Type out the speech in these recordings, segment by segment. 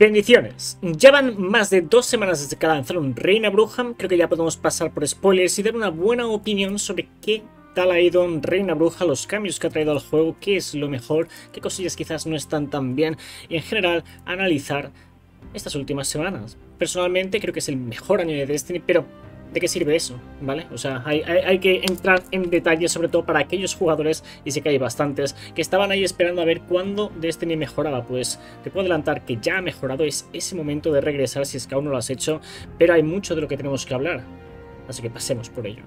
Bendiciones. Ya van más de dos semanas desde que lanzaron Reina Bruja. Creo que ya podemos pasar por spoilers y dar una buena opinión sobre qué tal ha ido Reina Bruja, los cambios que ha traído al juego, qué es lo mejor, qué cosillas quizás no están tan bien y en general analizar estas últimas semanas. Personalmente creo que es el mejor año de Destiny, pero de qué sirve eso, ¿vale? O sea, hay, que entrar en detalle sobre todo para aquellos jugadores, y sé que hay bastantes, que estaban ahí esperando a ver cuándo Destiny mejoraba. Pues te puedo adelantar que ya ha mejorado, es ese momento de regresar si es que aún no lo has hecho, pero hay mucho de lo que tenemos que hablar, así que pasemos por ello.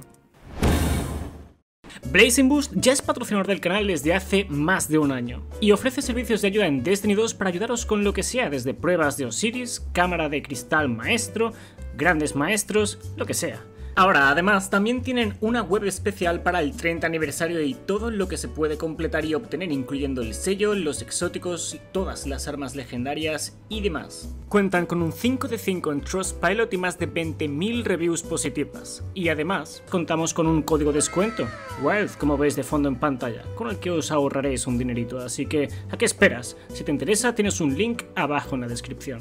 Blazing Boost ya es patrocinador del canal desde hace más de un año y ofrece servicios de ayuda en Destiny 2 para ayudaros con lo que sea, desde pruebas de Osiris, cámara de cristal maestro, grandes maestros, lo que sea. Ahora, además, también tienen una web especial para el 30 aniversario y todo lo que se puede completar y obtener, incluyendo el sello, los exóticos, todas las armas legendarias y demás. Cuentan con un 5 de 5 en Trustpilot y más de 20.000 reviews positivas. Y además, contamos con un código descuento, Wealth, como veis de fondo en pantalla, con el que os ahorraréis un dinerito, así que, ¿a qué esperas? Si te interesa, tienes un link abajo en la descripción.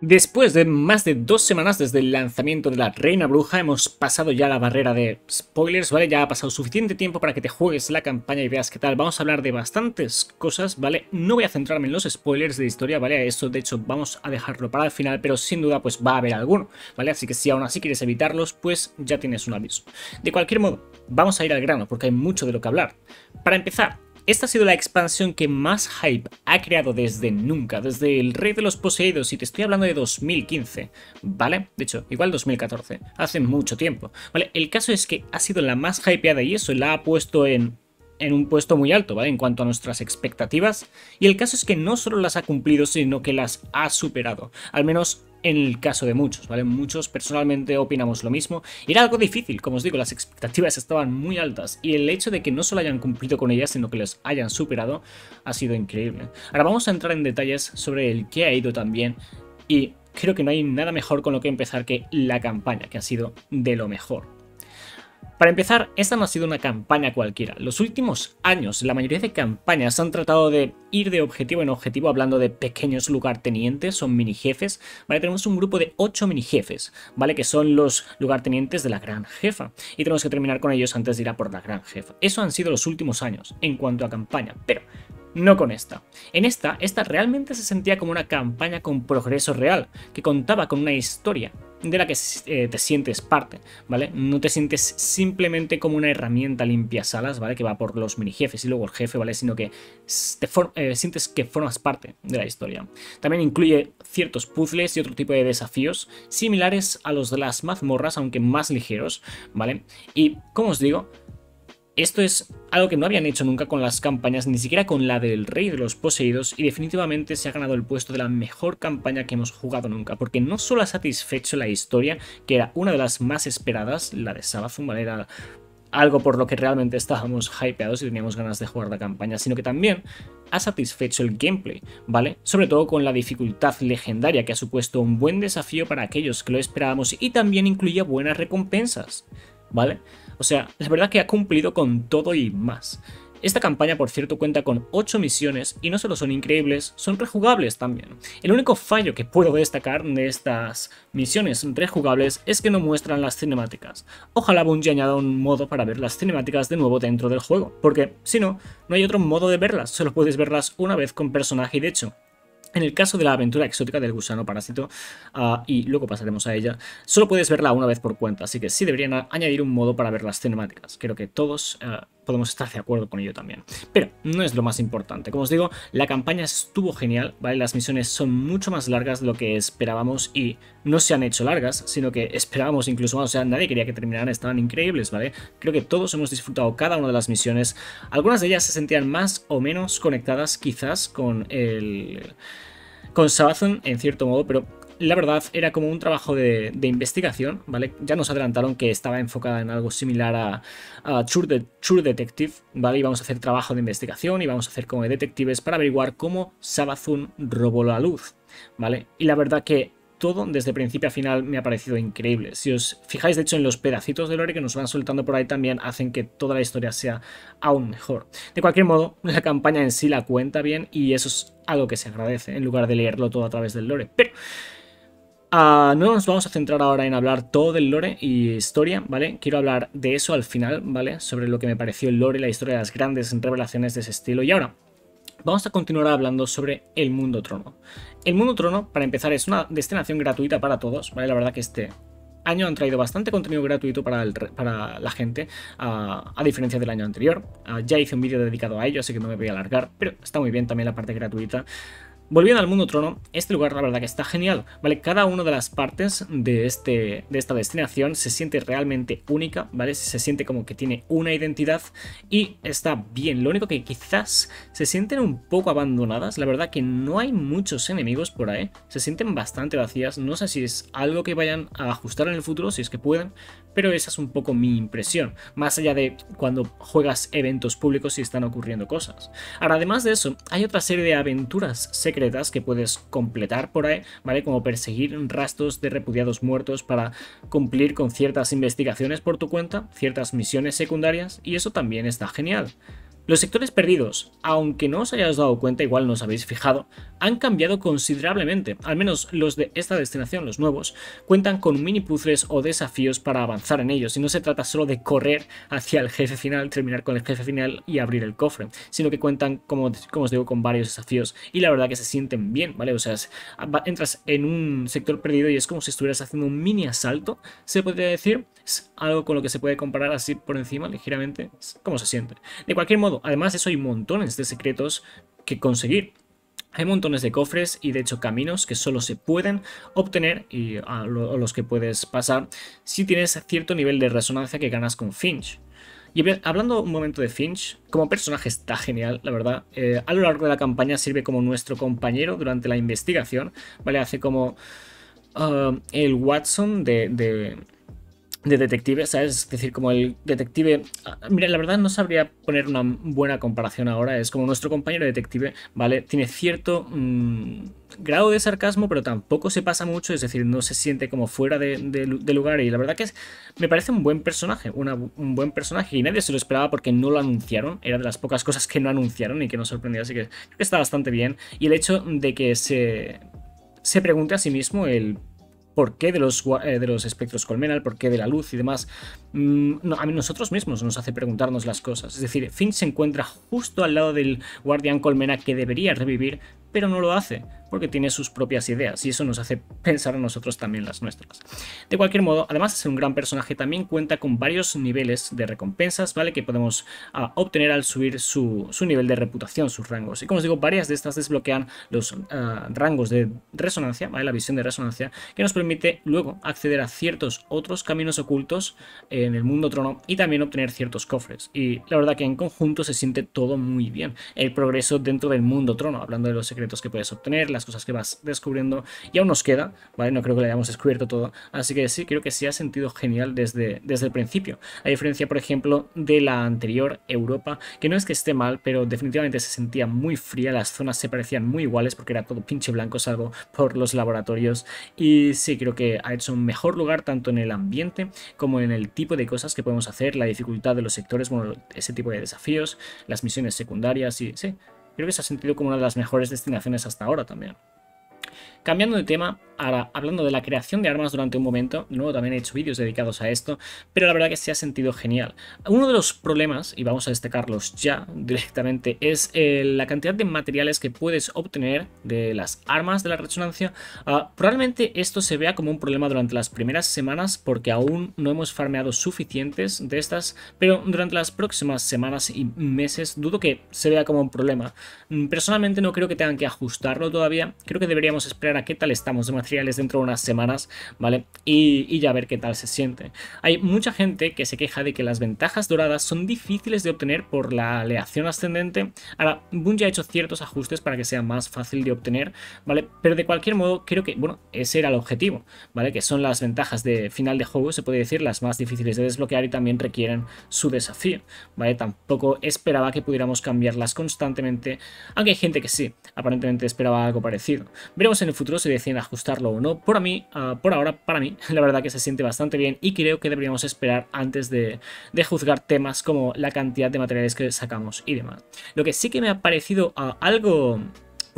Después de más de dos semanas desde el lanzamiento de la Reina Bruja, hemos pasado ya la barrera de spoilers, ¿vale? Ya ha pasado suficiente tiempo para que te juegues la campaña y veas qué tal. Vamos a hablar de bastantes cosas, ¿vale? No voy a centrarme en los spoilers de historia, ¿vale? Eso, de hecho, vamos a dejarlo para el final, pero sin duda, pues va a haber alguno, ¿vale? Así que si aún así quieres evitarlos, pues ya tienes un aviso. De cualquier modo, vamos a ir al grano, porque hay mucho de lo que hablar. Para empezar, esta ha sido la expansión que más hype ha creado desde nunca, desde el Rey de los Poseídos, y te estoy hablando de 2015, ¿vale? De hecho, igual 2014, hace mucho tiempo, ¿vale? El caso es que ha sido la más hypeada y eso la ha puesto en en un puesto muy alto, ¿vale? En cuanto a nuestras expectativas. Y el caso es que no solo las ha cumplido, sino que las ha superado. Al menos en el caso de muchos, ¿vale? Muchos personalmente opinamos lo mismo. Era algo difícil, como os digo, las expectativas estaban muy altas y el hecho de que no solo hayan cumplido con ellas, sino que las hayan superado, ha sido increíble. Ahora vamos a entrar en detalles sobre el que ha ido también y creo que no hay nada mejor con lo que empezar que la campaña, que ha sido de lo mejor. Para empezar, esta no ha sido una campaña cualquiera. Los últimos años, la mayoría de campañas han tratado de ir de objetivo en objetivo hablando de pequeños lugartenientes, son mini jefes, ¿vale? Tenemos un grupo de 8 mini jefes, ¿vale? Que son los lugartenientes de la gran jefa y tenemos que terminar con ellos antes de ir a por la gran jefa. Eso han sido los últimos años en cuanto a campaña, pero no con esta. En esta, esta realmente se sentía como una campaña con progreso real, que contaba con una historia de la que eh, te sientes parte, ¿vale? No te sientes simplemente como una herramienta limpias salas, ¿vale? Que va por los mini jefes y luego el jefe, ¿vale? Sino que te eh, sientes que formas parte de la historia. También incluye ciertos puzzles y otro tipo de desafíos similares a los de las mazmorras, aunque más ligeros, ¿vale? Y, como os digo, esto es algo que no habían hecho nunca con las campañas, ni siquiera con la del Rey de los Poseídos, y definitivamente se ha ganado el puesto de la mejor campaña que hemos jugado nunca, porque no solo ha satisfecho la historia, que era una de las más esperadas, la de ¿vale? era algo por lo que realmente estábamos hypeados y teníamos ganas de jugar la campaña, sino que también ha satisfecho el gameplay, ¿vale? Sobre todo con la dificultad legendaria que ha supuesto un buen desafío para aquellos que lo esperábamos y también incluía buenas recompensas, ¿vale? O sea, la verdad que ha cumplido con todo y más. Esta campaña, por cierto, cuenta con 8 misiones y no solo son increíbles, son rejugables también. El único fallo que puedo destacar de estas misiones rejugables es que no muestran las cinemáticas. Ojalá Bungie añada un modo para ver las cinemáticas de nuevo dentro del juego, porque si no, no hay otro modo de verlas, solo puedes verlas una vez con personaje y de hecho, en el caso de la aventura exótica del gusano parásito, ah, y luego pasaremos a ella, solo puedes verla una vez por cuenta, así que sí deberían añadir un modo para ver las cinemáticas. Creo que todos ah, podemos estar de acuerdo con ello también. Pero no es lo más importante. Como os digo, la campaña estuvo genial, ¿vale? Las misiones son mucho más largas de lo que esperábamos y no se han hecho largas, sino que esperábamos incluso más. O sea, nadie quería que terminaran, estaban increíbles, ¿vale? Creo que todos hemos disfrutado cada una de las misiones. Algunas de ellas se sentían más o menos conectadas quizás con el con Sabazon, en cierto modo, pero la verdad, era como un trabajo de, investigación, ¿vale? Ya nos adelantaron que estaba enfocada en algo similar a, a Detective, ¿vale? Y vamos a hacer trabajo de investigación y vamos a hacer como detectives para averiguar cómo Sabazun robó la luz, ¿vale? Y la verdad que todo desde principio a final me ha parecido increíble. Si os fijáis, de hecho, en los pedacitos de lore que nos van soltando por ahí también hacen que toda la historia sea aún mejor. De cualquier modo, la campaña en sí la cuenta bien y eso es algo que se agradece en lugar de leerlo todo a través del lore. Pero Ah, no nos vamos a centrar ahora en hablar todo del lore y historia, ¿vale? Quiero hablar de eso al final, ¿vale? Sobre lo que me pareció el lore y la historia de las grandes revelaciones de ese estilo. Y ahora, vamos a continuar hablando sobre el mundo trono. El mundo trono, para empezar, es una destinación gratuita para todos, ¿vale? La verdad que este año han traído bastante contenido gratuito para, para la gente, ah, a diferencia del año anterior. Ah, ya hice un vídeo dedicado a ello, así que no me voy a alargar, pero está muy bien también la parte gratuita. Volviendo al mundo trono, este lugar la verdad que está genial, ¿vale? Cada una de las partes de, este, de esta destinación se siente realmente única, ¿vale? Se siente como que tiene una identidad y está bien. Lo único que quizás se sienten un poco abandonadas, la verdad que no hay muchos enemigos por ahí, se sienten bastante vacías, no sé si es algo que vayan a ajustar en el futuro, si es que pueden, pero esa es un poco mi impresión, más allá de cuando juegas eventos públicos y están ocurriendo cosas. Ahora, además de eso, hay otra serie de aventuras secundarias que puedes completar por ahí, ¿vale? Como perseguir rastros de repudiados muertos para cumplir con ciertas investigaciones por tu cuenta, ciertas misiones secundarias, y eso también está genial. Los sectores perdidos, aunque no os hayáis dado cuenta, igual no os habéis fijado, han cambiado considerablemente, al menos los de esta destinación, los nuevos, cuentan con mini puzzles o desafíos para avanzar en ellos, y no se trata solo de correr hacia el jefe final, terminar con el jefe final y abrir el cofre, sino que cuentan, como, os digo, con varios desafíos, y la verdad que se sienten bien, ¿vale? O sea, entras en un sector perdido y es como si estuvieras haciendo un mini asalto, se podría decir, es algo con lo que se puede comparar así por encima, ligeramente, como se siente. De cualquier modo, Además eso hay montones de secretos que conseguir. Hay montones de cofres y de hecho caminos que solo se pueden obtener y a los que puedes pasar si tienes cierto nivel de resonancia que ganas con Finch. Y hablando un momento de Finch, como personaje está genial, la verdad. Eh, a lo largo de la campaña sirve como nuestro compañero durante la investigación, ¿vale? Hace como ah, el Watson de de detective, ¿sabes? Es decir, como el detective... Ah, mira, la verdad no sabría poner una buena comparación ahora. Es como nuestro compañero detective, ¿vale? Tiene cierto mm, grado de sarcasmo, pero tampoco se pasa mucho. Es decir, no se siente como fuera de, lugar. Y la verdad que es, me parece un buen personaje. un buen personaje. Y nadie se lo esperaba porque no lo anunciaron. Era de las pocas cosas que no anunciaron y que nos sorprendió. Así que creo que está bastante bien. Y el hecho de que se se pregunte a sí mismo el ¿Por de los, eh, de los espectros colmena, ¿Por qué de la luz y demás, mm, a nosotros mismos nos hace preguntarnos las cosas. Es decir, Finn se encuentra justo al lado del guardián colmena que debería revivir, pero no lo hace porque tiene sus propias ideas y eso nos hace pensar a nosotros también las nuestras. De cualquier modo, además de ser un gran personaje, también cuenta con varios niveles de recompensas, ¿vale? Que podemos ah, obtener al subir su, nivel de reputación, sus rangos. Y como os digo, varias de estas desbloquean los ah, rangos de resonancia, ¿vale? La visión de resonancia, que nos permite luego acceder a ciertos otros caminos ocultos en el mundo trono y también obtener ciertos cofres. Y la verdad que en conjunto se siente todo muy bien. El progreso dentro del mundo trono, hablando de los secretos que puedes obtener, las cosas que vas descubriendo. Y aún nos queda, ¿vale? No creo que lo hayamos descubierto todo. Así que sí, creo que se ha sentido genial desde, desde el principio. A diferencia, por ejemplo, de la anterior Europa, que no es que esté mal, pero definitivamente se sentía muy fría, las zonas se parecían muy iguales porque era todo pinche blanco salvo por los laboratorios. Y sí, creo que ha hecho un mejor lugar tanto en el ambiente como en el tipo de cosas que podemos hacer, la dificultad de los sectores, bueno, ese tipo de desafíos, las misiones secundarias y sí, creo que se ha sentido como una de las mejores destinaciones hasta ahora también. Cambiando de tema, ahora hablando de la creación de armas durante un momento, de nuevo también he hecho vídeos dedicados a esto, pero la verdad que se ha sentido genial. Uno de los problemas, y vamos a destacarlos ya directamente, es eh, la cantidad de materiales que puedes obtener de las armas de la resonancia. Ah, probablemente esto se vea como un problema durante las primeras semanas porque aún no hemos farmeado suficientes de estas, pero durante las próximas semanas y meses dudo que se vea como un problema. Mm, personalmente no creo que tengan que ajustarlo todavía, creo que deberíamos esperar qué tal estamos de materiales dentro de unas semanas, ¿vale? Y, ya ver qué tal se siente. Hay mucha gente que se queja de que las ventajas doradas son difíciles de obtener por la aleación ascendente. Ahora, Bungie ha hecho ciertos ajustes para que sea más fácil de obtener, ¿vale? Pero de cualquier modo, creo que, bueno, ese era el objetivo, ¿vale? Que son las ventajas de final de juego, se puede decir, las más difíciles de desbloquear y también requieren su desafío, ¿vale? Tampoco esperaba que pudiéramos cambiarlas constantemente, aunque hay gente que sí, aparentemente esperaba algo parecido. Veremos en el futuro se deciden ajustarlo o no. Por, mí, ah, por ahora, para mí, la verdad que se siente bastante bien y creo que deberíamos esperar antes de, de, juzgar temas como la cantidad de materiales que sacamos y demás. Lo que sí que me ha parecido ah, algo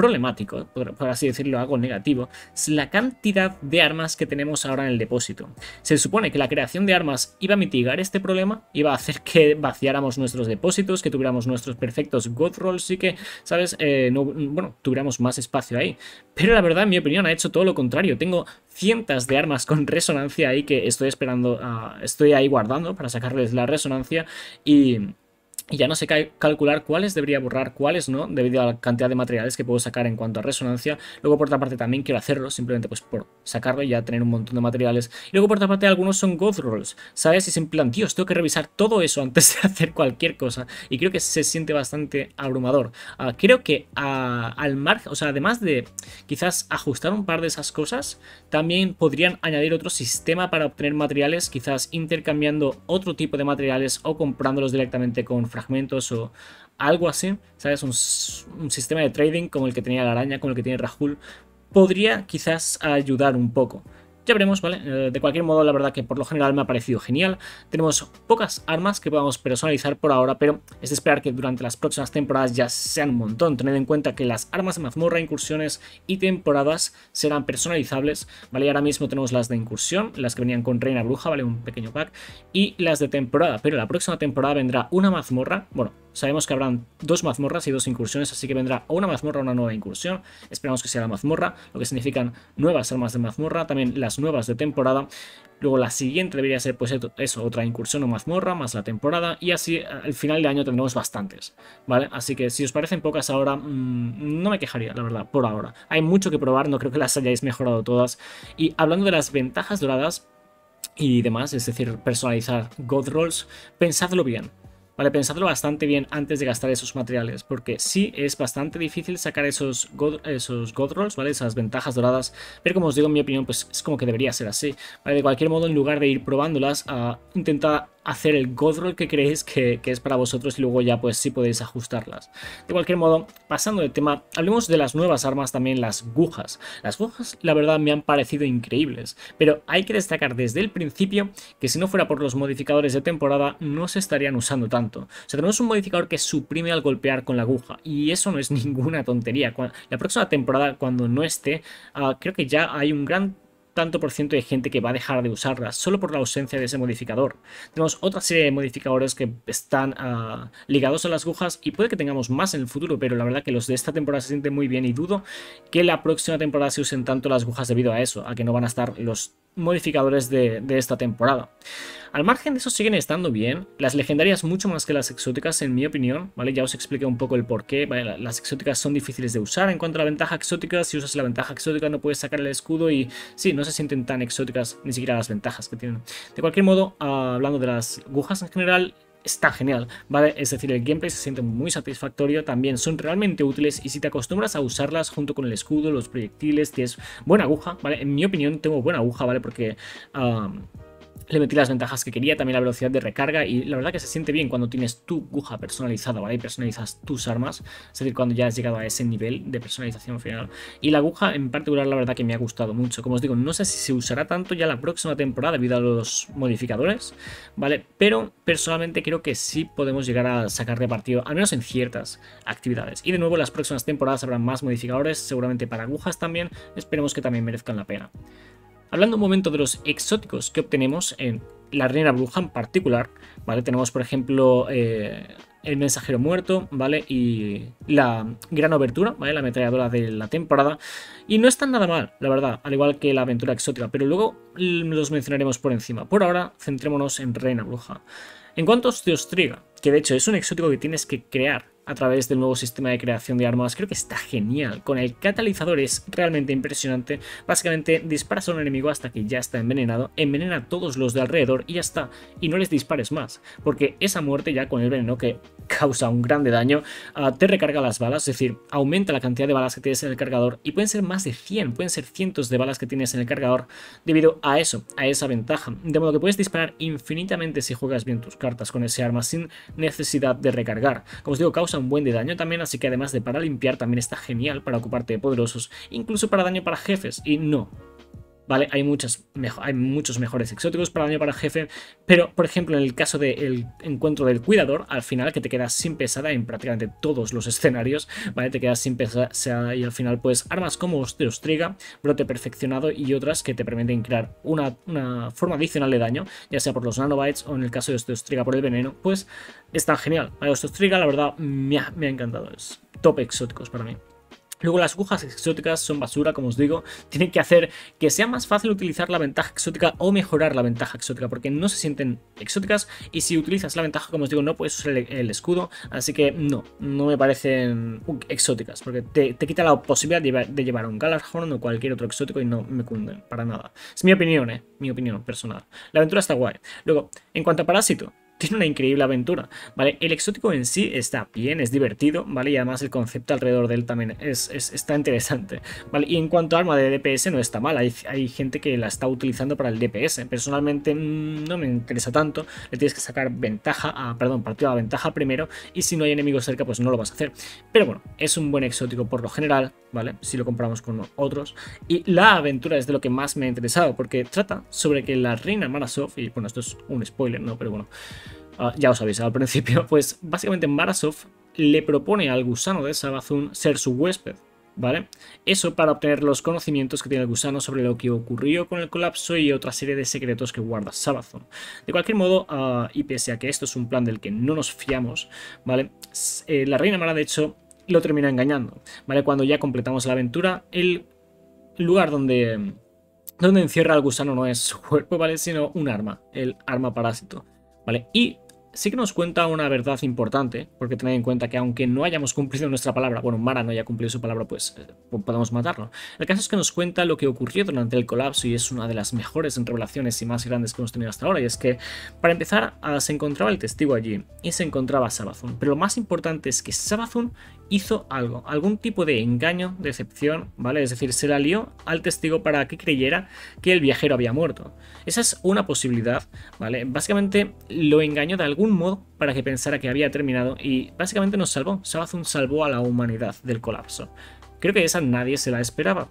problemático, por, así decirlo, algo negativo, es la cantidad de armas que tenemos ahora en el depósito. Se supone que la creación de armas iba a mitigar este problema, iba a hacer que vaciáramos nuestros depósitos, que tuviéramos nuestros perfectos God Rolls y que, ¿sabes? Eh, bueno, tuviéramos más espacio ahí. Pero la verdad, en mi opinión, ha hecho todo lo contrario. Tengo cientos de armas con resonancia ahí que estoy esperando, estoy ahí guardando para sacarles la resonancia y y ya no sé calcular cuáles debería borrar, cuáles no, debido a la cantidad de materiales que puedo sacar en cuanto a resonancia. Luego por otra parte también quiero hacerlo, simplemente pues por sacarlo y ya tener un montón de materiales. Y luego por otra parte algunos son God Rolls, ¿sabes? Y se plan, Dios, tengo que revisar todo eso antes de hacer cualquier cosa. Y creo que se siente bastante abrumador. Ah, creo que ah, al margen, o sea, además de quizás ajustar un par de esas cosas, también podrían añadir otro sistema para obtener materiales, quizás intercambiando otro tipo de materiales o comprándolos directamente con fragmentos o algo así, ¿sabes? Un, sistema de trading como el que tenía la araña, como el que tiene Rahul, podría quizás ayudar un poco. Ya veremos, ¿vale? Eh, de cualquier modo, la verdad que por lo general me ha parecido genial. Tenemos pocas armas que podamos personalizar por ahora, pero es esperar que durante las próximas temporadas ya sean un montón. Tened en cuenta que las armas de mazmorra, incursiones y temporadas serán personalizables, ¿vale? Y ahora mismo tenemos las de incursión, las que venían con Reina Bruja, ¿vale? Un pequeño pack, y las de temporada, pero la próxima temporada vendrá una mazmorra, bueno, Sabemos que habrán dos mazmorras y dos incursiones, así que vendrá una mazmorra o una nueva incursión. Esperamos que sea la mazmorra, lo que significan nuevas armas de mazmorra, también las nuevas de temporada. Luego la siguiente debería ser pues eso, otra incursión o mazmorra, más la temporada. Y así al final de año tendremos bastantes, ¿vale? Así que si os parecen pocas ahora, mm, no me quejaría, la verdad, por ahora. Hay mucho que probar, no creo que las hayáis mejorado todas. Y hablando de las ventajas doradas, y demás, es decir, personalizar God Rolls, pensadlo bien, Vale, pensadlo bastante bien antes de gastar esos materiales, porque sí es bastante difícil sacar esos God, esos ¿vale? Esas ventajas doradas, pero como os digo, en mi opinión, pues es como que debería ser así. Vale, de cualquier modo, en lugar de ir probándolas, a ah, intenta hacer el God que creéis que, que, es para vosotros y luego ya pues sí podéis ajustarlas. De cualquier modo, pasando del tema, hablemos de las nuevas armas también, las agujas. Las agujas la verdad me han parecido increíbles, pero hay que destacar desde el principio que si no fuera por los modificadores de temporada no se estarían usando tanto. O sea, tenemos un modificador que suprime al golpear con la aguja. Y eso no es ninguna tontería. La próxima temporada, cuando no esté, ah, creo que ya hay un gran tanto por ciento de gente que va a dejar de usarla, solo por la ausencia de ese modificador. Tenemos otra serie de modificadores que están ah, ligados a las agujas y puede que tengamos más en el futuro, pero la verdad que los de esta temporada se sienten muy bien y dudo que la próxima temporada se usen tanto las agujas debido a eso, a que no van a estar los modificadores de, de esta temporada. Al margen de eso siguen estando bien, las legendarias mucho más que las exóticas en mi opinión, ¿vale? Ya os expliqué un poco el por qué, las exóticas son difíciles de usar en cuanto a la ventaja exótica, si usas la ventaja exótica no puedes sacar el escudo y sí, no se sienten tan exóticas ni siquiera las ventajas que tienen. De cualquier modo, ah, hablando de las agujas en general, está genial, ¿vale? Es decir, el gameplay se siente muy satisfactorio, también son realmente útiles y si te acostumbras a usarlas junto con el escudo, los proyectiles, tienes buena aguja, ¿vale? En mi opinión tengo buena aguja, ¿vale? Porque... Ah, le metí las ventajas que quería, también la velocidad de recarga y la verdad que se siente bien cuando tienes tu aguja personalizada, ¿vale? Y personalizas tus armas, es decir, cuando ya has llegado a ese nivel de personalización final. Y la aguja en particular la verdad que me ha gustado mucho. Como os digo, no sé si se usará tanto ya la próxima temporada debido a los modificadores, ¿vale? Pero personalmente creo que sí podemos llegar a de partido, al menos en ciertas actividades. Y de nuevo, las próximas temporadas habrá más modificadores, seguramente para agujas también, esperemos que también merezcan la pena. Hablando un momento de los exóticos que obtenemos en la reina bruja en particular, ¿vale? Tenemos, por ejemplo, eh, el mensajero muerto, ¿vale? Y la gran abertura, ¿vale? La ametralladora de la temporada. Y no están nada mal, la verdad, al igual que la aventura exótica, pero luego los mencionaremos por encima. Por ahora, centrémonos en reina bruja. En cuanto a triga que de hecho es un exótico que tienes que crear a través del nuevo sistema de creación de armas. Creo que está genial. Con el catalizador es realmente impresionante. Básicamente disparas a un enemigo hasta que ya está envenenado, envenena a todos los de alrededor y ya está. Y no les dispares más, porque esa muerte ya con el veneno que causa un grande daño, ah, te recarga las balas, es decir, aumenta la cantidad de balas que tienes en el cargador y pueden ser más de 100, pueden ser cientos de balas que tienes en el cargador debido a eso, a esa ventaja. De modo que puedes disparar infinitamente si juegas bien tus cartas con ese arma sin necesidad de recargar. Como os digo, causa un buen de daño también, así que además de para limpiar también está genial para ocuparte de poderosos, incluso para daño para jefes, y no, hay, hay muchos mejores exóticos para daño para jefe, pero por ejemplo en el caso del encuentro del cuidador, al final que te quedas sin pesada en prácticamente todos los escenarios, ¿vale? Te quedas sin pesada y al final pues armas como osteostriga, Brote Perfeccionado y otras que te permiten crear una, forma adicional de daño, ya sea por los nanobytes o en el caso de osteostriga por el veneno, pues es tan genial. ¿vale? la verdad me ha, me ha encantado, es top exóticos para mí. Luego las agujas exóticas son basura, como os digo. Tienen que hacer que sea más fácil utilizar la ventaja exótica o mejorar la ventaja exótica, porque no se sienten exóticas y si utilizas la ventaja, como os digo, no puedes usar el, escudo. Así que no, no me parecen exóticas, porque te, quita la posibilidad de, de, llevar un Galarhorn o cualquier otro exótico y no me cunden para nada. Es mi opinión, eh, mi opinión personal. La aventura está guay. Luego, en cuanto a Parásito, tiene una increíble aventura, ¿vale? El exótico en sí está bien, es divertido, ¿vale? Y además el concepto alrededor de él también es, está interesante, ¿vale? Y en cuanto a arma de DPS no está mal, hay, hay gente que la está utilizando para el DPS. Personalmente mm, no me interesa tanto, le tienes que sacar ventaja, a, perdón, partido a ventaja primero y si no hay enemigos cerca pues no lo vas a hacer. Pero bueno, es un buen exótico por lo general, ¿vale? Si lo comparamos con otros. Y la aventura es de lo que más me ha interesado porque trata sobre que la reina Marasov, y bueno, esto es un spoiler, ¿no? Pero bueno... Ah, ya os avisé al principio, pues básicamente Marasov le propone al gusano de Sabazón ser su huésped, ¿vale? Eso para obtener los conocimientos que tiene el gusano sobre lo que ocurrió con el colapso y otra serie de secretos que guarda Sabazon. De cualquier modo, ah, y pese a que esto es un plan del que no nos fiamos, ¿vale? Eh, la reina Mara, de hecho, lo termina engañando, ¿vale? Cuando ya completamos la aventura, el lugar donde, donde encierra al gusano no es su cuerpo, ¿vale? Sino un arma, el arma parásito, ¿vale? Y sí que nos cuenta una verdad importante, porque tened en cuenta que aunque no hayamos cumplido nuestra palabra, bueno, Mara no haya cumplido su palabra, pues, eh, pues podemos matarlo. El caso es que nos cuenta lo que ocurrió durante el colapso y es una de las mejores revelaciones y más grandes que hemos tenido hasta ahora, y es que, para empezar, ah, se encontraba el testigo allí y se encontraba Sabazun, pero lo más importante es que Sabazun hizo algo, algún tipo de engaño, decepción, ¿vale? Es decir, se la lió al testigo para que creyera que el viajero había muerto. Esa es una posibilidad, ¿vale? Básicamente lo engañó de algún modo para que pensara que había terminado y básicamente nos salvó. Sabazun salvó a la humanidad del colapso. Creo que esa nadie se la esperaba.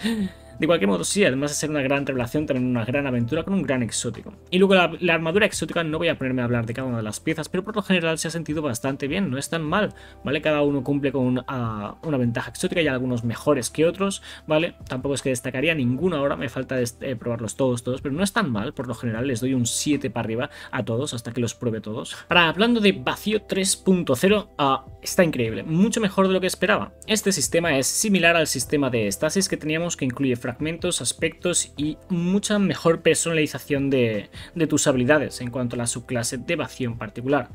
De cualquier modo, sí, además de ser una gran revelación, tener una gran aventura con un gran exótico. Y luego la, armadura exótica, no voy a ponerme a hablar de cada una de las piezas, pero por lo general se ha sentido bastante bien, no es tan mal, ¿vale? Cada uno cumple con ah, una ventaja exótica y algunos mejores que otros, ¿vale? Tampoco es que destacaría ninguno ahora, me falta eh, probarlos todos, todos, pero no es tan mal, por lo general les doy un 7 para arriba a todos hasta que los pruebe todos. Para hablando de vacío 3.0, ah, está increíble, mucho mejor de lo que esperaba. Este sistema es similar al sistema de Stasis que teníamos que incluye fragmentos, aspectos y mucha mejor personalización de, tus habilidades en cuanto a la subclase de vacío en particular.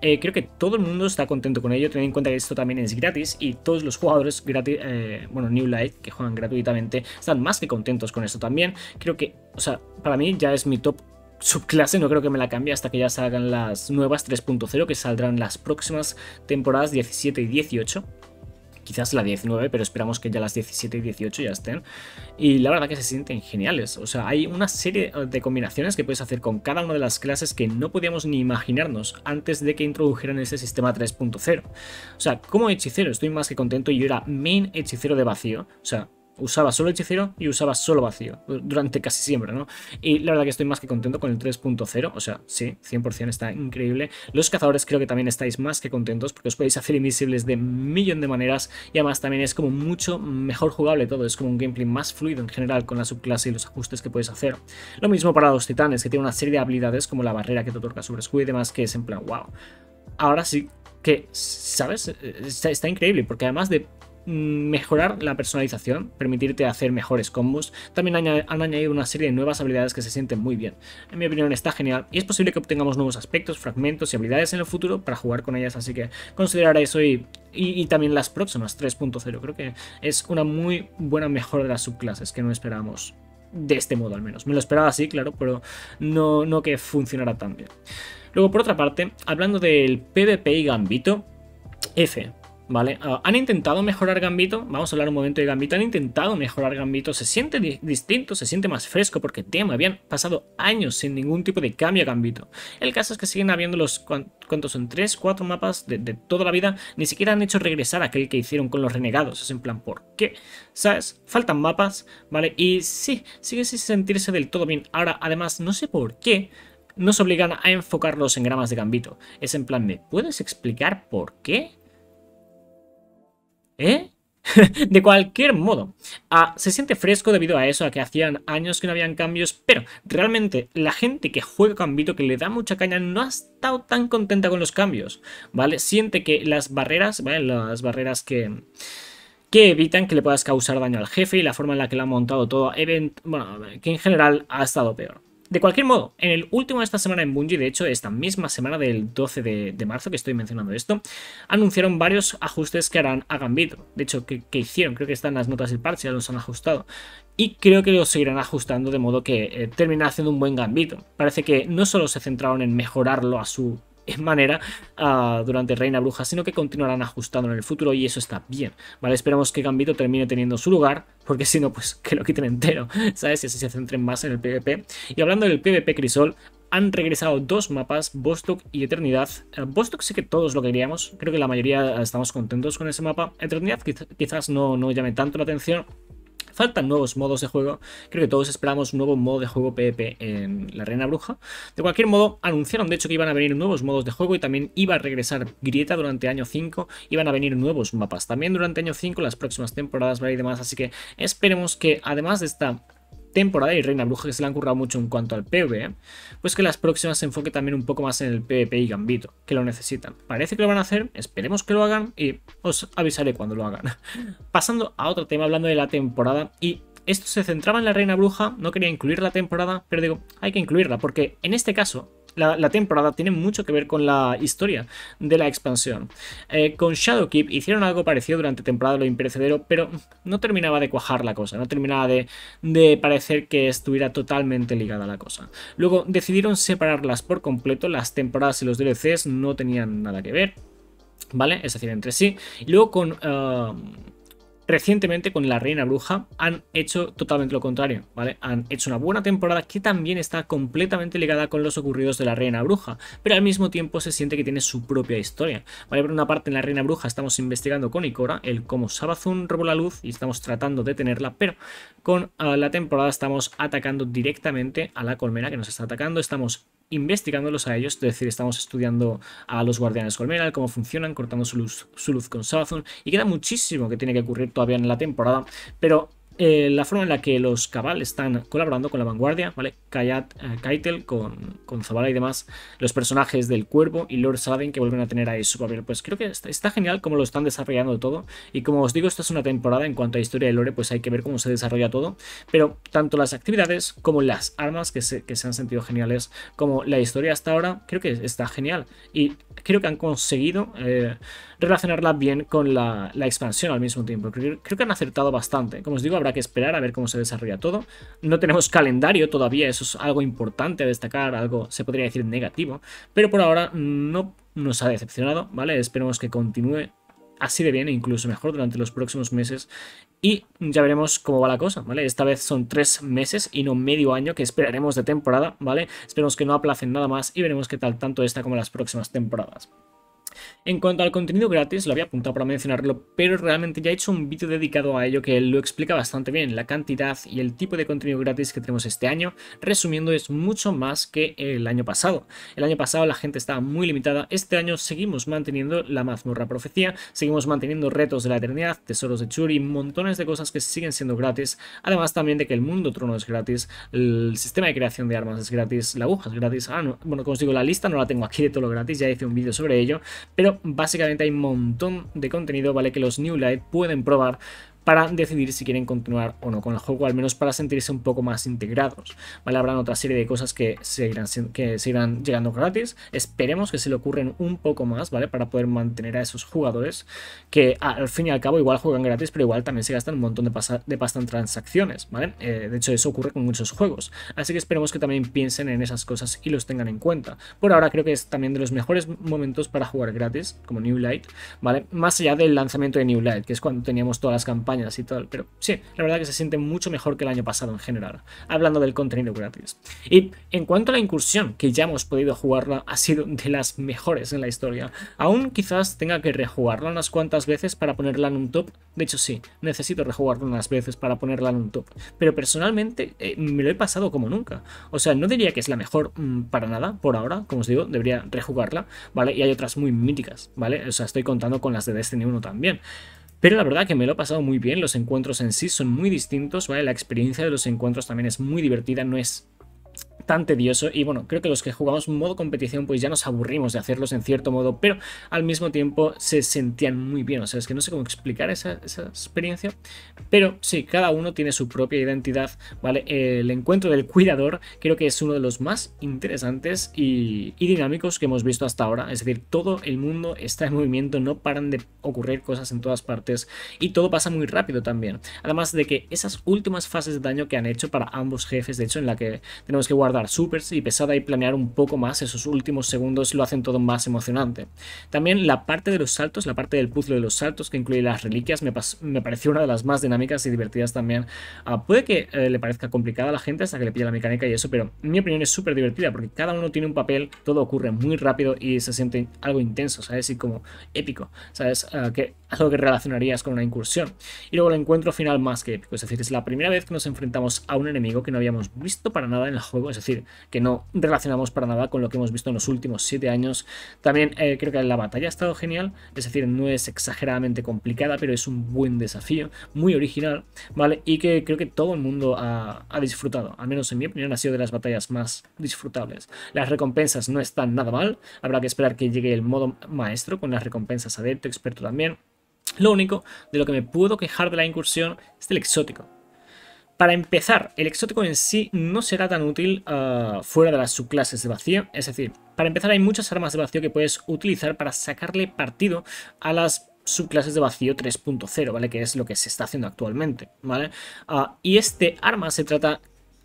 Eh, creo que todo el mundo está contento con ello, teniendo en cuenta que esto también es gratis y todos los jugadores eh, bueno, New Light, que juegan gratuitamente, están más que contentos con esto también. Creo que, o sea, para mí ya es mi top subclase, no creo que me la cambie hasta que ya salgan las nuevas 3.0, que saldrán las próximas temporadas 17 y 18 quizás la 19, pero esperamos que ya las 17 y 18 ya estén. Y la verdad que se sienten geniales. O sea, hay una serie eh, de combinaciones que puedes hacer con cada una de las clases que no podíamos ni imaginarnos antes de que introdujeran ese sistema 3.0. O sea, como hechicero estoy más que contento y yo era main hechicero de vacío. O sea, usaba solo hechicero y usaba solo vacío, durante casi siempre, ¿no? Y la verdad que estoy más que contento con el 3.0, o sea, sí, 100% está increíble. Los cazadores creo que también estáis más que contentos porque os podéis hacer invisibles de millón de maneras y además también es como mucho mejor jugable todo, es como un gameplay más fluido en general con la subclase y los ajustes que puedes hacer. Lo mismo para los titanes, que tiene una serie de habilidades como la barrera que te otorga sobre escudo y demás, que es en plan, wow. Ahora sí, que, ¿sabes? Eh, está, increíble, porque además de Mm, mejorar la personalización, permitirte hacer mejores combos. También han añadido una serie de nuevas habilidades que se sienten muy bien. En mi opinión está genial y es posible que obtengamos nuevos aspectos, fragmentos y habilidades en el futuro para jugar con ellas, así que considerar eso y, también las próximas 3.0. Creo que es una muy buena mejora de las subclases que no esperábamos de este modo al menos. Me lo esperaba así, claro, pero no que funcionara tan bien. Luego, por otra parte, hablando del PvP y Gambito, F, ¿vale? Ah, han intentado mejorar Gambito, vamos a hablar un momento de Gambito, han intentado mejorar Gambito, se siente distinto, se siente más fresco porque tema, habían pasado años sin ningún tipo de cambio a Gambito. El caso es que siguen habiendo los, ¿cuántos son? 3, 4 mapas de, toda la vida, ni siquiera han hecho regresar aquel que hicieron con los renegados, es en plan, ¿por qué? ¿Sabes? Faltan mapas, ¿vale? Y sí, sigue sin sentirse del todo bien. Ahora, además, no sé por qué, nos obligan a enfocarlos en gramas de gambito. Es en plan, ¿me puedes explicar por qué? ¿Eh? de cualquier modo, ah, se siente fresco debido a eso, a que hacían años que no habían cambios, pero realmente la gente que juega Vito que le da mucha caña, no ha estado tan contenta con los cambios, ¿vale? Siente que las barreras, ¿vale? Las barreras que que evitan que le puedas causar daño al jefe y la forma en la que lo han montado todo, event bueno, que en general ha estado peor. De cualquier modo, en el último de esta semana en Bungie, de hecho, esta misma semana del 12 de, marzo que estoy mencionando esto, anunciaron varios ajustes que harán a Gambito. De hecho, que, hicieron, creo que están las notas del parche, ya los han ajustado. Y creo que los seguirán ajustando de modo que eh, termina haciendo un buen Gambito. Parece que no solo se centraron en mejorarlo a su manera ah, durante Reina Bruja, sino que continuarán ajustando en el futuro y eso está bien, ¿vale? Esperamos que Gambito termine teniendo su lugar, porque si no, pues que lo quiten entero, ¿sabes? Y así se centren más en el PvP. Y hablando del PvP Crisol, han regresado dos mapas, Vostok y Eternidad. Eh, Vostok sí que todos lo queríamos, creo que la mayoría estamos contentos con ese mapa. Eternidad quizás no, no llame tanto la atención, Faltan nuevos modos de juego. Creo que todos esperamos un nuevo modo de juego PvP en la Reina Bruja. De cualquier modo, anunciaron de hecho que iban a venir nuevos modos de juego y también iba a regresar Grieta durante año 5. Iban a venir nuevos mapas también durante año 5, las próximas temporadas, y demás. Así que esperemos que además de esta temporada y Reina Bruja que se le han currado mucho en cuanto al PvE, ¿eh? pues que las próximas se enfoque también un poco más en el PvP y Gambito, que lo necesitan. Parece que lo van a hacer, esperemos que lo hagan y os avisaré cuando lo hagan. Pasando a otro tema, hablando de la temporada y esto se centraba en la Reina Bruja, no quería incluir la temporada, pero digo, hay que incluirla, porque en este caso la, temporada tiene mucho que ver con la historia de la expansión. Eh, con Shadowkeep hicieron algo parecido durante temporada de lo imperecedero, pero no terminaba de cuajar la cosa, no terminaba de, parecer que estuviera totalmente ligada a la cosa. Luego decidieron separarlas por completo, las temporadas y los DLCs no tenían nada que ver, ¿vale? Es decir, entre sí. Y luego con... Eh, Recientemente con la Reina Bruja han hecho totalmente lo contrario, ¿vale? Han hecho una buena temporada que también está completamente ligada con los ocurridos de la Reina Bruja, pero al mismo tiempo se siente que tiene su propia historia, ¿vale? Por una parte en la Reina Bruja estamos investigando con Ikora el cómo Sabazun robó la luz y estamos tratando de tenerla, pero con ah, la temporada estamos atacando directamente a la colmena que nos está atacando, estamos investigándolos a ellos, es decir, estamos estudiando a los guardianes Colmenal, cómo funcionan, cortando su luz, con Sazun, y queda muchísimo que tiene que ocurrir todavía en la temporada, pero eh, la forma en la que los Cabal están colaborando con la vanguardia, ¿vale? Kayat, eh, Kaitel, con, con Zavala y demás, los personajes del Cuervo y Lord Saladin que vuelven a tener ahí su papel. Pues creo que está, genial cómo lo están desarrollando todo. Y como os digo, esta es una temporada en cuanto a historia de lore, pues hay que ver cómo se desarrolla todo. Pero tanto las actividades como las armas que se, que se han sentido geniales, como la historia hasta ahora, creo que está genial. Y creo que han conseguido eh, relacionarla bien con la, expansión al mismo tiempo. Creo, que han acertado bastante. Como os digo, habrá que esperar a ver cómo se desarrolla todo. No tenemos calendario todavía, eso es algo importante a destacar, algo se podría decir negativo, pero por ahora no nos ha decepcionado, ¿vale? Esperemos que continúe así de bien e incluso mejor durante los próximos meses y ya veremos cómo va la cosa, ¿vale? Esta vez son tres meses y no medio año que esperaremos de temporada, ¿vale? Esperemos que no aplacen nada más y veremos qué tal tanto esta como las próximas temporadas. En cuanto al contenido gratis, lo había apuntado para mencionarlo, pero realmente ya he hecho un vídeo dedicado a ello que lo explica bastante bien, la cantidad y el tipo de contenido gratis que tenemos este año. Resumiendo, es mucho más que el año pasado. El año pasado la gente estaba muy limitada, este año seguimos manteniendo la mazmorra profecía, seguimos manteniendo retos de la eternidad, tesoros de Churi, montones de cosas que siguen siendo gratis, además también de que el mundo trono es gratis, el sistema de creación de armas es gratis, la aguja es gratis, ah, no, bueno, como os digo, la lista no la tengo aquí de todo lo gratis, ya hice un vídeo sobre ello, pero básicamente hay un montón de contenido, ¿vale? Que los New Light pueden probar para decidir si quieren continuar o no con el juego, al menos para sentirse un poco más integrados. ¿Vale? Habrán otra serie de cosas que seguirán, que llegando gratis. Esperemos que se le ocurren un poco más, ¿vale? Para poder mantener a esos jugadores que al fin y al cabo igual juegan gratis, pero igual también se gastan un montón de, de pasta en transacciones, ¿vale? Eh, de hecho, eso ocurre con muchos juegos. Así que esperemos que también piensen en esas cosas y los tengan en cuenta. Por ahora creo que es también de los mejores momentos para jugar gratis, como New Light, ¿vale? Más allá del lanzamiento de New Light, que es cuando teníamos todas las campañas y tal. Pero sí, la verdad que se siente mucho mejor que el año pasado en general, hablando del contenido gratis. Y en cuanto a la incursión, que ya hemos podido jugarla, ha sido de las mejores en la historia. Aún quizás tenga que rejugarla unas cuantas veces para ponerla en un top. De hecho, sí, necesito rejugarla unas veces para ponerla en un top. Pero personalmente eh, me lo he pasado como nunca. O sea, no diría que es la mejor mm, para nada por ahora, como os digo, debería rejugarla, ¿vale? Y hay otras muy míticas, ¿vale? O sea, estoy contando con las de Destiny 1 también. Pero la verdad que me lo he pasado muy bien, los encuentros en sí son muy distintos, ¿vale? La experiencia de los encuentros también es muy divertida, no es tedioso y bueno, creo que los que jugamos modo competición pues ya nos aburrimos de hacerlos en cierto modo, pero al mismo tiempo se sentían muy bien, o sea, es que no sé cómo explicar esa, experiencia, pero sí, cada uno tiene su propia identidad, ¿vale? El encuentro del cuidador creo que es uno de los más interesantes y, y dinámicos que hemos visto hasta ahora, es decir, todo el mundo está en movimiento, no paran de ocurrir cosas en todas partes y todo pasa muy rápido también, además de que esas últimas fases de daño que han hecho para ambos jefes, de hecho en la que tenemos que guardar súper y pesada y planear un poco más esos últimos segundos lo hacen todo más emocionante. También la parte de los saltos, la parte del puzzle de los saltos que incluye las reliquias, me, pareció una de las más dinámicas y divertidas también. Ah, puede que eh, le parezca complicada a la gente hasta que le pilla la mecánica y eso, pero mi opinión es súper divertida porque cada uno tiene un papel, todo ocurre muy rápido y se siente algo intenso, ¿sabes? Y como épico, ¿sabes? Ah, que algo que relacionarías con una incursión. Y luego el encuentro final más que épico, es decir, es la primera vez que nos enfrentamos a un enemigo que no habíamos visto para nada en el juego, es decir, decir, que no relacionamos para nada con lo que hemos visto en los últimos 7 años. También eh, creo que la batalla ha estado genial, es decir, no es exageradamente complicada, pero es un buen desafío, muy original, ¿vale? Y que creo que todo el mundo ha, disfrutado, al menos en mi opinión ha sido de las batallas más disfrutables. Las recompensas no están nada mal, habrá que esperar que llegue el modo maestro con las recompensas adepto, experto también. Lo único de lo que me puedo quejar de la incursión es el exótico. Para empezar, el exótico en sí no será tan útil ah, fuera de las subclases de vacío, es decir, para empezar hay muchas armas de vacío que puedes utilizar para sacarle partido a las subclases de vacío 3.0, ¿vale? Que es lo que se está haciendo actualmente, ¿vale? Ah, y este arma se trata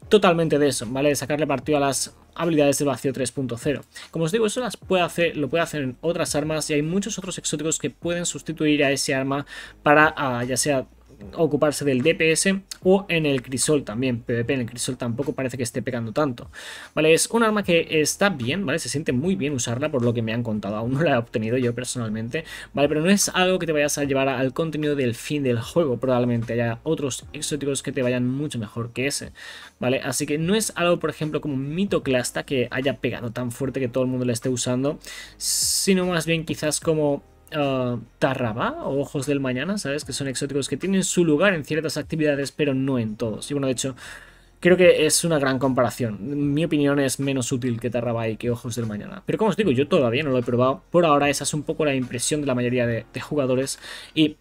totalmente de eso, ¿vale? De sacarle partido a las habilidades de vacío 3.0. Como os digo, eso las puede hacer, lo puede hacer en otras armas y hay muchos otros exóticos que pueden sustituir a ese arma para, ah, ya sea ocuparse del DPS o en el crisol también. PvP en el crisol tampoco parece que esté pegando tanto. Vale, es un arma que está bien, ¿vale? Se siente muy bien usarla por lo que me han contado. Aún no la he obtenido yo personalmente, ¿vale? Pero no es algo que te vayas a llevar al contenido del fin del juego. Probablemente haya otros exóticos que te vayan mucho mejor que ese, ¿vale? Así que no es algo, por ejemplo, como Mitoclasta que haya pegado tan fuerte que todo el mundo la esté usando, sino más bien quizás como Ah, Tarraba Tarrabá o Ojos del Mañana, ¿sabes? Que son exóticos que tienen su lugar en ciertas actividades, pero no en todos. Y bueno, de hecho, creo que es una gran comparación. Mi opinión es menos útil que Tarraba y que Ojos del Mañana. Pero como os digo, yo todavía no lo he probado. Por ahora esa es un poco la impresión de la mayoría de, de jugadores. Y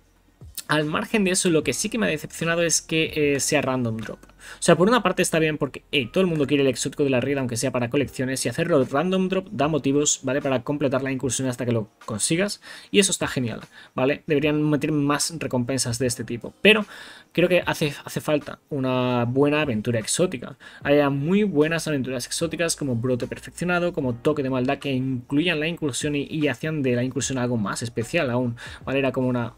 al margen de eso, lo que sí que me ha decepcionado es que eh, sea random drop. O sea, por una parte está bien porque todo el mundo quiere el exótico de la red, aunque sea para colecciones, y hacerlo random drop da motivos, ¿vale? Para completar la incursión hasta que lo consigas, y eso está genial, ¿vale? Deberían meter más recompensas de este tipo, pero creo que hace, hace falta una buena aventura exótica. Hay muy buenas aventuras exóticas como Brote Perfeccionado, como Toque de Maldad, que incluyan la incursión y, hacían de la incursión algo más especial aún, ¿vale? Era como una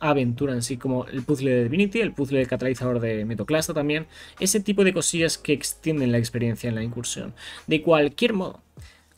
aventura así como el puzzle de Divinity, el puzzle de catalizador de Metoclasta también, ese tipo de cosillas que extienden la experiencia en la incursión. De cualquier modo,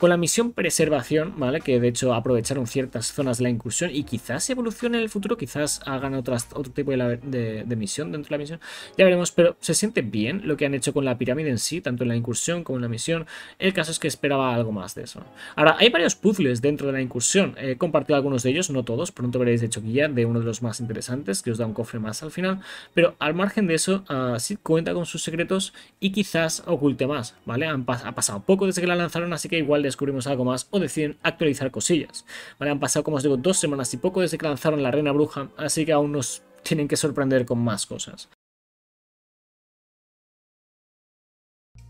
con la misión preservación, ¿vale? Que de hecho aprovecharon ciertas zonas de la incursión y quizás evolucione en el futuro, quizás hagan otro tipo de, misión dentro de la misión. Ya veremos, pero se siente bien lo que han hecho con la pirámide en sí, tanto en la incursión como en la misión. El caso es que esperaba algo más de eso. Ahora, hay varios puzzles dentro de la incursión. He compartido algunos de ellos, no todos. Pronto veréis de hecho guía de uno de los más interesantes, que os da un cofre más al final. Pero al margen de eso, ah, sí cuenta con sus secretos y quizás oculte más, ¿vale? ha pasado poco desde que la lanzaron, así que igual de descubrimos algo más o deciden actualizar cosillas. han pasado, como os digo, dos semanas y poco desde que lanzaron la Reina Bruja, así que aún nos tienen que sorprender con más cosas.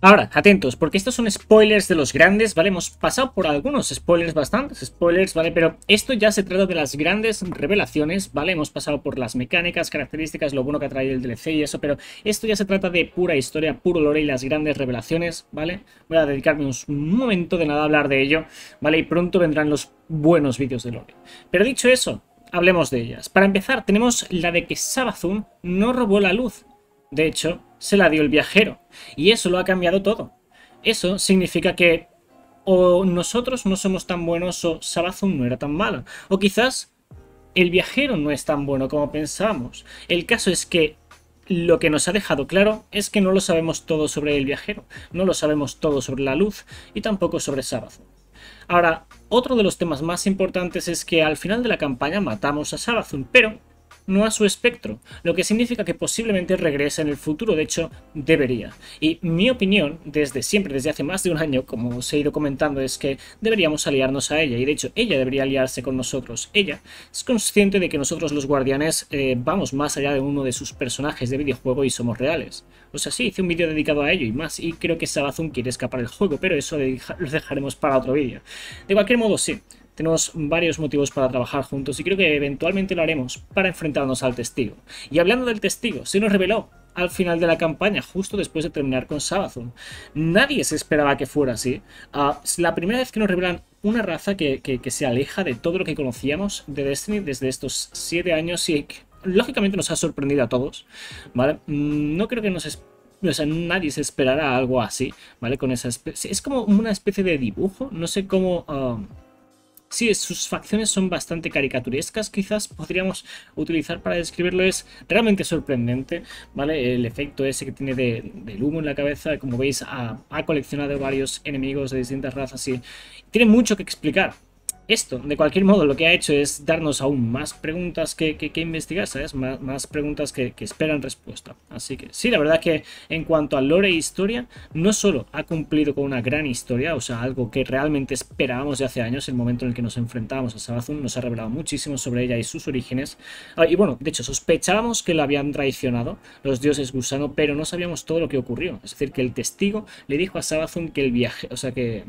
Ahora, atentos, porque estos son spoilers de los grandes, ¿vale? Hemos pasado por algunos spoilers, bastantes spoilers, ¿vale? Pero esto ya se trata de las grandes revelaciones, ¿vale? Hemos pasado por las mecánicas, características, lo bueno que ha traído el DLC y eso, pero esto ya se trata de pura historia, puro lore y las grandes revelaciones, ¿vale? Voy a dedicarme un momento de nada a hablar de ello, ¿vale? Y pronto vendrán los buenos vídeos de lore. Pero dicho eso, hablemos de ellas. Para empezar, tenemos la de que Sabazun no robó la luz. De hecho, se la dio el viajero. Y eso lo ha cambiado todo. Eso significa que o nosotros no somos tan buenos o Sabazun no era tan malo. O quizás el viajero no es tan bueno como pensamos. El caso es que lo que nos ha dejado claro es que no lo sabemos todo sobre el viajero, no lo sabemos todo sobre la luz y tampoco sobre Sabazun. Ahora, otro de los temas más importantes es que al final de la campaña matamos a Sabazun, pero no a su espectro, lo que significa que posiblemente regrese en el futuro, de hecho debería. Y mi opinión, desde siempre, desde hace más de un año, como os he ido comentando, es que deberíamos aliarnos a ella, y de hecho ella debería aliarse con nosotros. Ella es consciente de que nosotros los guardianes eh, vamos más allá de uno de sus personajes de videojuego y somos reales. O sea, sí, hice un vídeo dedicado a ello y más, y creo que Sabazun quiere escapar del juego, pero eso lo dejaremos para otro vídeo. De cualquier modo, sí. Tenemos varios motivos para trabajar juntos y creo que eventualmente lo haremos para enfrentarnos al testigo. Y hablando del testigo, se nos reveló al final de la campaña, justo después de terminar con Sabathun. Nadie se esperaba que fuera así. Ah, es la primera vez que nos revelan una raza que, se aleja de todo lo que conocíamos de Destiny desde estos siete años y lógicamente nos ha sorprendido a todos, ¿vale? Mm, no creo que nos... nadie se esperara algo así, ¿vale? Con esa Es como una especie de dibujo, no sé cómo... Ah, Sí, sus facciones son bastante caricaturescas, quizás podríamos utilizar para describirlo. Es realmente sorprendente, ¿vale? El efecto ese que tiene de, del humo en la cabeza, como veis, ha coleccionado varios enemigos de distintas razas y tiene mucho que explicar, esto, de cualquier modo, lo que ha hecho es darnos aún más preguntas que, investigar, ¿sabes? Más, preguntas que, esperan respuesta. Así que sí, la verdad que en cuanto a lore e historia, no solo ha cumplido con una gran historia, o sea, algo que realmente esperábamos de hace años, el momento en el que nos enfrentábamos a Sabazun, nos ha revelado muchísimo sobre ella y sus orígenes. Ah, y bueno, de hecho, sospechábamos que la habían traicionado los dioses gusano, pero no sabíamos todo lo que ocurrió. Es decir, que el testigo le dijo a Sabazun que el viaje, o sea, que,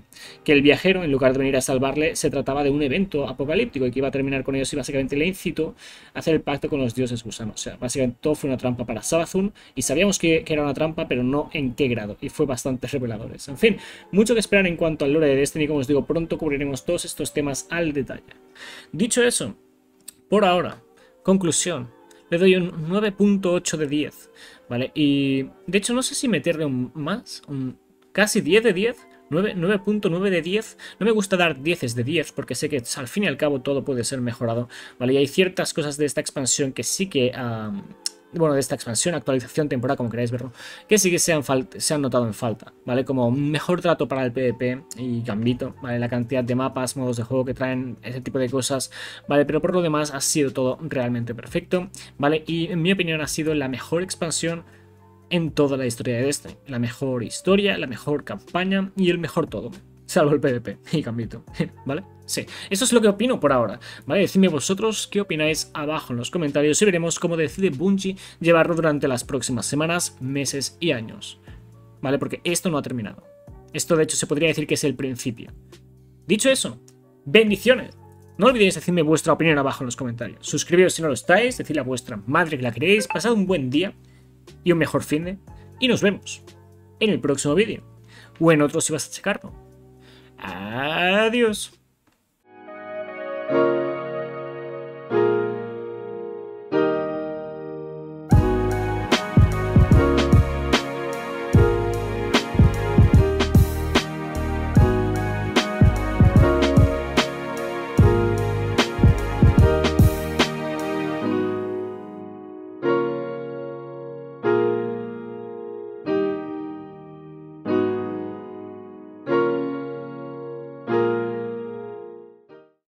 que el viajero, en lugar de venir a salvarle, se trataba de un evento apocalíptico y que iba a terminar con ellos y básicamente le incito a hacer el pacto con los dioses gusanos. O sea, básicamente todo fue una trampa para Sabazun y sabíamos que, era una trampa, pero no en qué grado. Y fue bastante revelador. En fin, mucho que esperar en cuanto al lore de Destiny. Como os digo, pronto cubriremos todos estos temas al detalle. Dicho eso, por ahora, conclusión. Le doy un 9.8 de 10, ¿vale? Y de hecho no sé si meterle un más, un casi 10 de 10, 9.9 de 10. No me gusta dar 10 de 10 porque sé que al fin y al cabo todo puede ser mejorado. ¿vale? Y hay ciertas cosas de esta expansión que sí que... bueno, de esta expansión, actualización, temporal, como queráis verlo, que sí que se han, se han notado en falta, ¿vale? Como mejor trato para el PvP y Gambito, ¿vale? La cantidad de mapas, modos de juego que traen, ese tipo de cosas, ¿vale? Pero por lo demás ha sido todo realmente perfecto, ¿vale? Y en mi opinión ha sido la mejor expansión en toda la historia de Destiny. La mejor historia, la mejor campaña y el mejor todo. Salvo el PvP y Gambito, ¿vale? Sí, eso es lo que opino por ahora, ¿vale? Decidme vosotros qué opináis abajo en los comentarios y veremos cómo decide Bungie llevarlo durante las próximas semanas, meses y años, ¿vale? Porque esto no ha terminado. Esto de hecho se podría decir que es el principio. Dicho eso, bendiciones. No olvidéis decirme vuestra opinión abajo en los comentarios. Suscribiros si no lo estáis, decirle a vuestra madre que la queréis, pasad un buen día y un mejor fin de. Y nos vemos en el próximo vídeo. O en otro si vas a checarlo. Adiós.